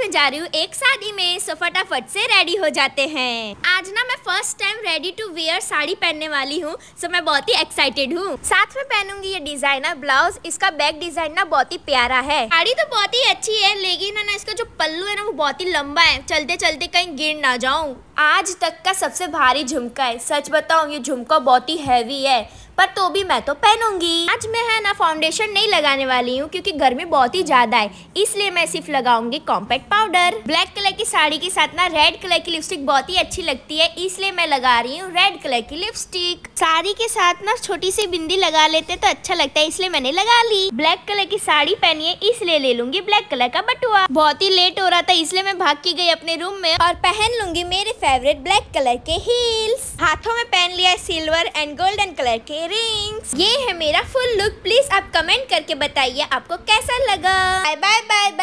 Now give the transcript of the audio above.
में जा रही हूँ एक शादी में सो फटाफट से रेडी हो जाते हैं आज ना मैं first time ready to wear sari पहनने वाली हूँ सो मैं बहुत ही एक्साइटेड हूँ साथ में पहनूंगी ये डिजाइनर ब्लाउज इसका बैक डिजाइन ना बहुत ही प्यारा है साड़ी तो बहुत ही अच्छी है लेकिन है ना इसका जो पल्लू है ना वो बहुत ही लंबा है चलते चलते कहीं गिर ना जाऊँ आज तक का सबसे भारी झुमका है सच बताऊँ ये झुमका बहुत ही हैवी है पर तो भी मैं तो पहनूंगी आज मैं है ना फाउंडेशन नहीं लगाने वाली हूँ क्योंकि गर्मी बहुत ही ज्यादा है इसलिए मैं सिर्फ लगाऊंगी कॉम्पैक्ट पाउडर ब्लैक कलर की साड़ी के साथ ना रेड कलर की लिपस्टिक बहुत ही अच्छी लगती है इसलिए मैं लगा रही हूँ रेड कलर की लिपस्टिक साड़ी के साथ ना छोटी सी बिंदी लगा लेते तो अच्छा लगता है इसलिए मैंने लगा ली ब्लैक कलर की साड़ी पहनी है इसलिए ले लूंगी ब्लैक कलर का बटुआ बहुत ही लेट हो रहा था इसलिए मैं भाग की गई अपने रूम में और पहन लूंगी मेरे फेवरेट ब्लैक कलर के हील्स हाथों में पहन लिया सिल्वर एंड गोल्डन कलर के इयरिंग्स ये है मेरा फुल लुक प्लीज आप कमेंट करके बताइए आपको कैसा लगा बाय बाय बाय